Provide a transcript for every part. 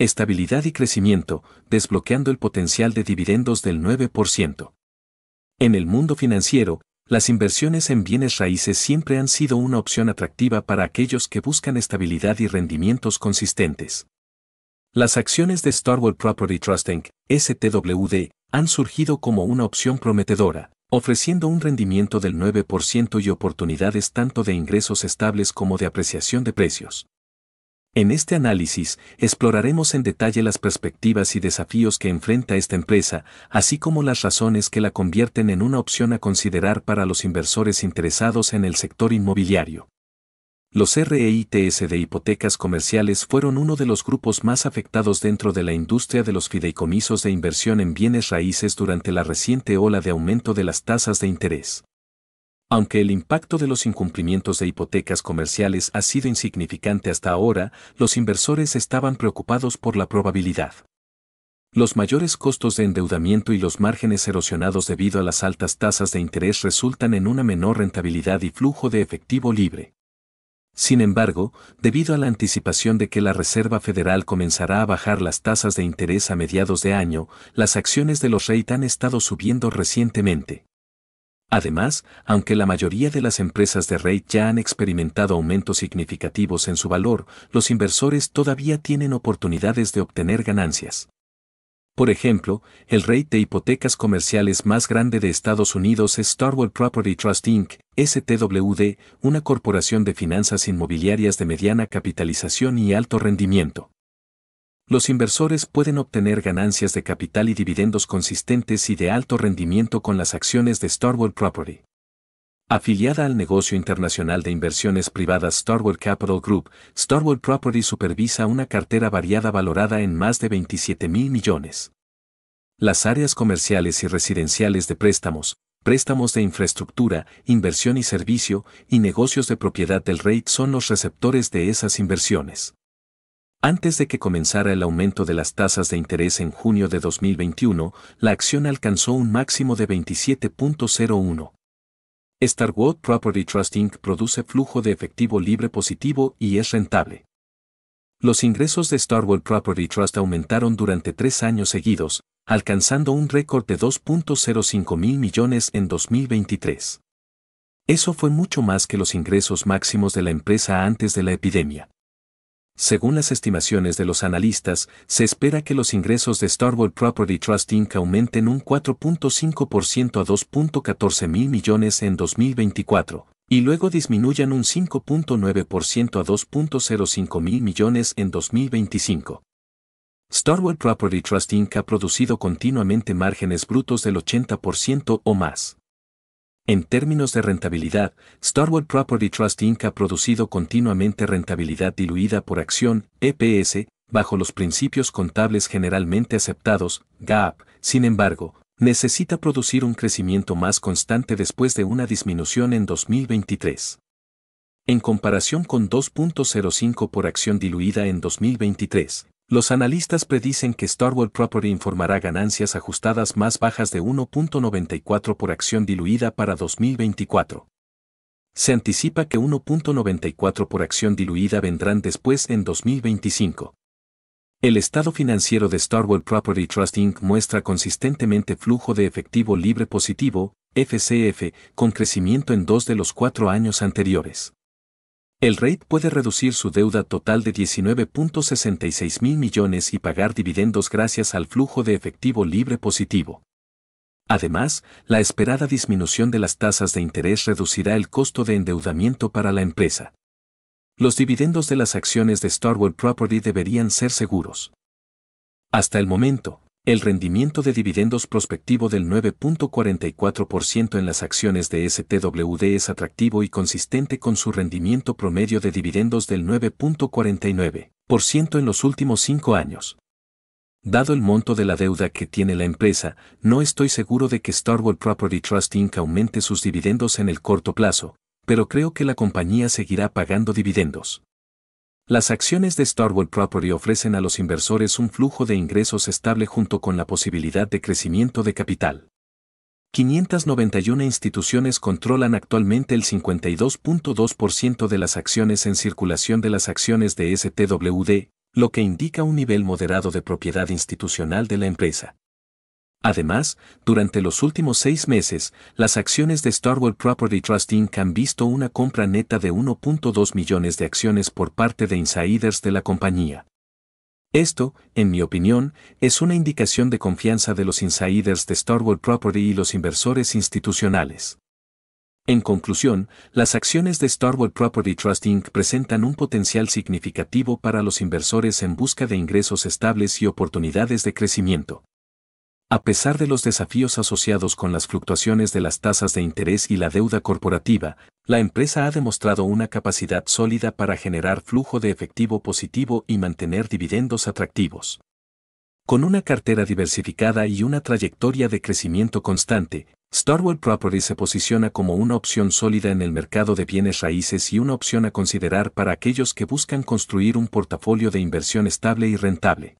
Estabilidad y crecimiento, desbloqueando el potencial de dividendos del 9%. En el mundo financiero, las inversiones en bienes raíces siempre han sido una opción atractiva para aquellos que buscan estabilidad y rendimientos consistentes. Las acciones de Starwood Property Trust Inc., STWD, han surgido como una opción prometedora, ofreciendo un rendimiento del 9% y oportunidades tanto de ingresos estables como de apreciación de precios. En este análisis, exploraremos en detalle las perspectivas y desafíos que enfrenta esta empresa, así como las razones que la convierten en una opción a considerar para los inversores interesados en el sector inmobiliario. Los REITS de hipotecas comerciales fueron uno de los grupos más afectados dentro de la industria de los fideicomisos de inversión en bienes raíces durante la reciente ola de aumento de las tasas de interés. Aunque el impacto de los incumplimientos de hipotecas comerciales ha sido insignificante hasta ahora, los inversores estaban preocupados por la probabilidad. Los mayores costos de endeudamiento y los márgenes erosionados debido a las altas tasas de interés resultan en una menor rentabilidad y flujo de efectivo libre. Sin embargo, debido a la anticipación de que la Reserva Federal comenzará a bajar las tasas de interés a mediados de año, las acciones de los REIT han estado subiendo recientemente. Además, aunque la mayoría de las empresas de REIT ya han experimentado aumentos significativos en su valor, los inversores todavía tienen oportunidades de obtener ganancias. Por ejemplo, el REIT de hipotecas comerciales más grande de Estados Unidos es Starwood Property Trust Inc., STWD, una corporación de finanzas inmobiliarias de mediana capitalización y alto rendimiento los inversores pueden obtener ganancias de capital y dividendos consistentes y de alto rendimiento con las acciones de Starwood Property. Afiliada al negocio internacional de inversiones privadas Starwood Capital Group, Starwood Property supervisa una cartera variada valorada en más de 27 mil millones. Las áreas comerciales y residenciales de préstamos, préstamos de infraestructura, inversión y servicio, y negocios de propiedad del REIT son los receptores de esas inversiones. Antes de que comenzara el aumento de las tasas de interés en junio de 2021, la acción alcanzó un máximo de 27.01. Starwood Property Trust Inc. produce flujo de efectivo libre positivo y es rentable. Los ingresos de Starwood Property Trust aumentaron durante tres años seguidos, alcanzando un récord de 2.05 mil millones en 2023. Eso fue mucho más que los ingresos máximos de la empresa antes de la epidemia. Según las estimaciones de los analistas, se espera que los ingresos de Starwood Property Trust Inc. aumenten un 4.5% a 2.14 mil millones en 2024, y luego disminuyan un 5.9% a 2.05 mil millones en 2025. Starwood Property Trust Inc. ha producido continuamente márgenes brutos del 80% o más. En términos de rentabilidad, Starwood Property Trust Inc. ha producido continuamente rentabilidad diluida por acción, EPS, bajo los principios contables generalmente aceptados, GAAP. Sin embargo, necesita producir un crecimiento más constante después de una disminución en 2023. En comparación con 2.05 por acción diluida en 2023, los analistas predicen que Starwood Property informará ganancias ajustadas más bajas de 1.94 por acción diluida para 2024. Se anticipa que 1.94 por acción diluida vendrán después en 2025. El estado financiero de Starwood Property Trust Inc. muestra consistentemente flujo de efectivo libre positivo, FCF, con crecimiento en dos de los cuatro años anteriores. El REIT puede reducir su deuda total de 19.66 mil millones y pagar dividendos gracias al flujo de efectivo libre positivo. Además, la esperada disminución de las tasas de interés reducirá el costo de endeudamiento para la empresa. Los dividendos de las acciones de Starwood Property deberían ser seguros. Hasta el momento, el rendimiento de dividendos prospectivo del 9.44% en las acciones de STWD es atractivo y consistente con su rendimiento promedio de dividendos del 9.49% en los últimos cinco años. Dado el monto de la deuda que tiene la empresa, no estoy seguro de que Starwood Property Trust Inc. aumente sus dividendos en el corto plazo, pero creo que la compañía seguirá pagando dividendos. Las acciones de Starwood Property ofrecen a los inversores un flujo de ingresos estable junto con la posibilidad de crecimiento de capital. 591 instituciones controlan actualmente el 52.2% de las acciones en circulación de las acciones de STWD, lo que indica un nivel moderado de propiedad institucional de la empresa. Además, durante los últimos seis meses, las acciones de Starwood Property Trust Inc. han visto una compra neta de 1.2 millones de acciones por parte de insiders de la compañía. Esto, en mi opinión, es una indicación de confianza de los insiders de Starwood Property y los inversores institucionales. En conclusión, las acciones de Starwood Property Trust Inc. presentan un potencial significativo para los inversores en busca de ingresos estables y oportunidades de crecimiento. A pesar de los desafíos asociados con las fluctuaciones de las tasas de interés y la deuda corporativa, la empresa ha demostrado una capacidad sólida para generar flujo de efectivo positivo y mantener dividendos atractivos. Con una cartera diversificada y una trayectoria de crecimiento constante, Starwell Properties se posiciona como una opción sólida en el mercado de bienes raíces y una opción a considerar para aquellos que buscan construir un portafolio de inversión estable y rentable.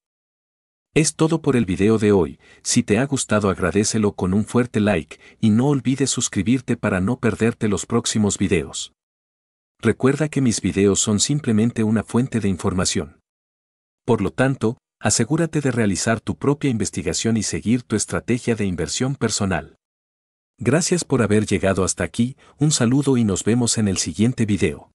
Es todo por el video de hoy, si te ha gustado agradecelo con un fuerte like y no olvides suscribirte para no perderte los próximos videos. Recuerda que mis videos son simplemente una fuente de información. Por lo tanto, asegúrate de realizar tu propia investigación y seguir tu estrategia de inversión personal. Gracias por haber llegado hasta aquí, un saludo y nos vemos en el siguiente video.